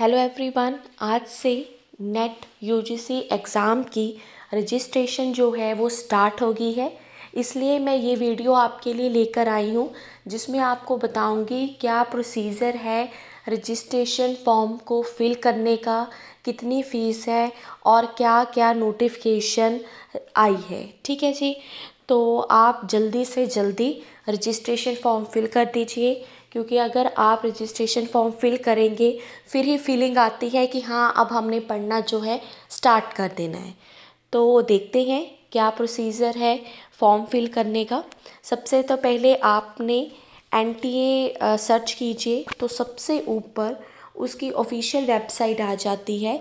hello everyone आज से NET UGC exam की रजिस्ट्रेशन जो है वो स्टार्ट हो गई है इसलिए मैं ये वीडियो आपके लिए लेकर आई हूँ जिसमें आपको बताऊँगी क्या प्रोसीज़र है रजिस्ट्रेशन फॉर्म को फिल करने का कितनी फ़ीस है और क्या क्या नोटिफिकेशन आई है ठीक है जी तो आप जल्दी से जल्दी रजिस्ट्रेशन फॉर्म फिल कर दीजिए क्योंकि अगर आप रजिस्ट्रेशन फॉर्म फिल करेंगे फिर ही फीलिंग आती है कि हाँ अब हमने पढ़ना जो है स्टार्ट कर देना है तो देखते हैं क्या प्रोसीजर है फॉर्म फिल करने का सबसे तो पहले आपने एन सर्च कीजिए तो सबसे ऊपर उसकी ऑफिशियल वेबसाइट आ जाती है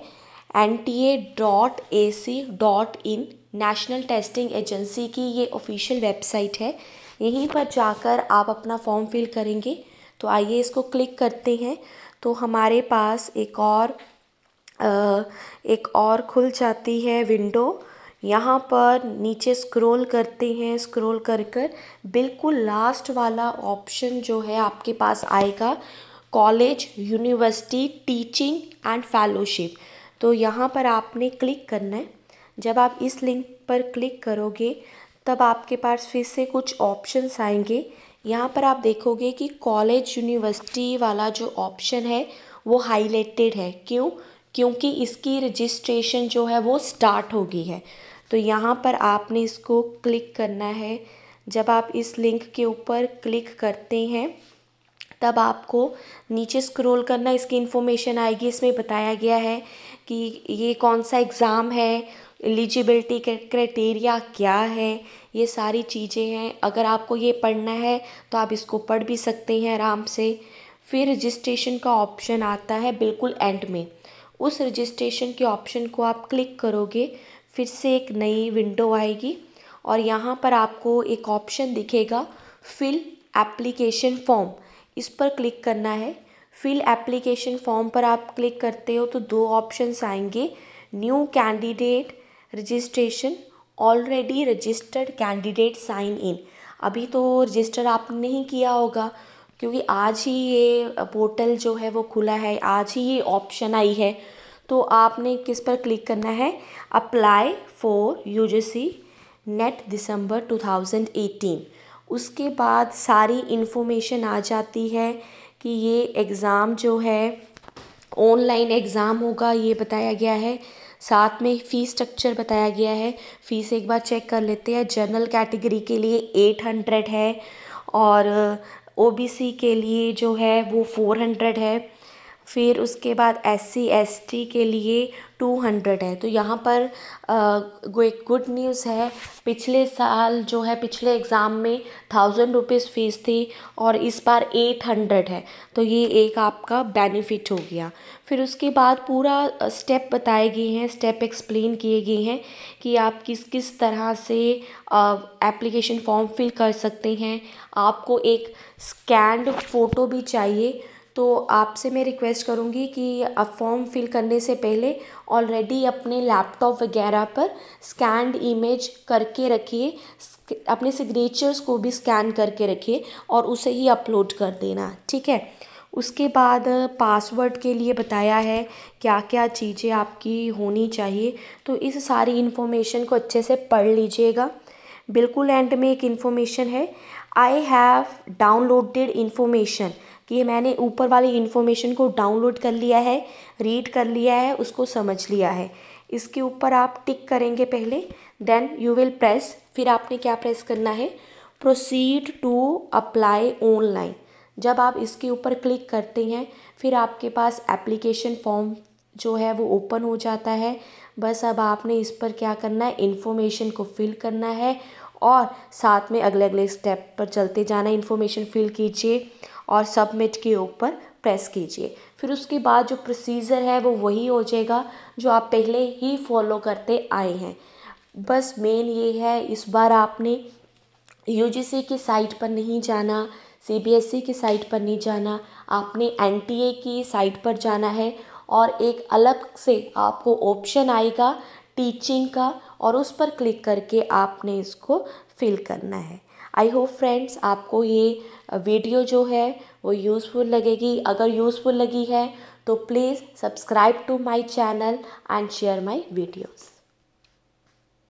N T A dot A C dot in national testing agency की ये ऑफिशियल वेबसाइट है यहीं पर जाकर आप अपना फॉर्म फिल करेंगे तो आइए इसको क्लिक करते हैं तो हमारे पास एक और एक और खुल जाती है विंडो यहाँ पर नीचे स्क्रॉल करते हैं स्क्रॉल कर कर बिल्कुल लास्ट वाला ऑप्शन जो है आपके पास आएगा college university teaching and fellowship तो यहाँ पर आपने क्लिक करना है जब आप इस लिंक पर क्लिक करोगे तब आपके पास फिर से कुछ ऑप्शंस आएंगे यहाँ पर आप देखोगे कि कॉलेज यूनिवर्सिटी वाला जो ऑप्शन है वो हाईलाइटेड है क्यों क्योंकि इसकी रजिस्ट्रेशन जो है वो स्टार्ट हो गई है तो यहाँ पर आपने इसको क्लिक करना है जब आप इस लिंक के ऊपर क्लिक करते हैं तब आपको नीचे स्क्रॉल करना इसकी इन्फॉर्मेशन आएगी इसमें बताया गया है कि ये कौन सा एग्ज़ाम है एलिजिबिलिटी क्राइटेरिया क्या है ये सारी चीज़ें हैं अगर आपको ये पढ़ना है तो आप इसको पढ़ भी सकते हैं आराम से फिर रजिस्ट्रेशन का ऑप्शन आता है बिल्कुल एंड में उस रजिस्ट्रेशन के ऑप्शन को आप क्लिक करोगे फिर से एक नई विंडो आएगी और यहाँ पर आपको एक ऑप्शन दिखेगा फिल एप्लीकेशन फॉर्म इस पर क्लिक करना है फिल एप्लीकेशन फॉर्म पर आप क्लिक करते हो तो दो ऑप्शंस आएंगे new candidate registration already registered candidate sign in अभी तो रजिस्टर आपने नहीं किया होगा क्योंकि आज ही ये पोर्टल जो है वो खुला है आज ही ये ऑप्शन आई है तो आपने किस पर क्लिक करना है अप्लाई फॉर यू नेट दिसंबर 2018 उसके बाद सारी इन्फॉर्मेशन आ जाती है कि ये एग्ज़ाम जो है ऑनलाइन एग्ज़ाम होगा ये बताया गया है साथ में फ़ी स्ट्रक्चर बताया गया है फ़ीस एक बार चेक कर लेते हैं जनरल कैटेगरी के लिए एट हंड्रेड है और ओ बी सी के लिए जो है वो फोर हंड्रेड है फिर उसके बाद एस सी एस टी के लिए टू हंड्रेड है तो यहाँ पर एक गुड न्यूज़ है पिछले साल जो है पिछले एग्ज़ाम में थाउजेंड रुपीज़ फ़ीस थी और इस बार एट हंड्रेड है तो ये एक आपका बेनिफिट हो गया फिर उसके बाद पूरा स्टेप बताए गए हैं स्टेप एक्सप्लेन किए गए हैं कि आप किस किस तरह से एप्लीकेशन फॉर्म फिल कर सकते हैं आपको एक स्कैंड फ़ोटो भी चाहिए तो आपसे मैं रिक्वेस्ट करूँगी कि आप फॉर्म फिल करने से पहले ऑलरेडी अपने लैपटॉप वगैरह पर स्कैंड इमेज करके रखिए अपने सिग्नेचर्स को भी स्कैन करके रखिए और उसे ही अपलोड कर देना ठीक है उसके बाद पासवर्ड के लिए बताया है क्या क्या चीज़ें आपकी होनी चाहिए तो इस सारी इन्फॉर्मेशन को अच्छे से पढ़ लीजिएगा बिल्कुल एंड में एक इन्फॉर्मेशन है आई हैव डाउनलोडेड इन्फॉर्मेशन कि मैंने ऊपर वाली इन्फॉर्मेशन को डाउनलोड कर लिया है रीड कर लिया है उसको समझ लिया है इसके ऊपर आप टिक करेंगे पहले देन यू विल प्रेस फिर आपने क्या प्रेस करना है प्रोसीड टू अप्लाई ऑनलाइन जब आप इसके ऊपर क्लिक करते हैं फिर आपके पास एप्लीकेशन फॉर्म जो है वो ओपन हो जाता है बस अब आपने इस पर क्या करना है इन्फॉर्मेशन को फिल करना है और साथ में अगले अगले स्टेप पर चलते जाना इन्फॉर्मेशन फिल कीजिए और सबमिट के ऊपर प्रेस कीजिए फिर उसके बाद जो प्रोसीज़र है वो वही हो जाएगा जो आप पहले ही फॉलो करते आए हैं बस मेन ये है इस बार आपने यूजीसी की साइट पर नहीं जाना सीबीएसई e की साइट पर नहीं जाना आपने एनटीए की साइट पर जाना है और एक अलग से आपको ऑप्शन आएगा टीचिंग का और उस पर क्लिक करके आपने इसको फिल करना है आई होप फ्रेंड्स आपको ये वीडियो जो है वो यूज़फुल लगेगी अगर यूज़फुल लगी है तो please subscribe to my channel and share my videos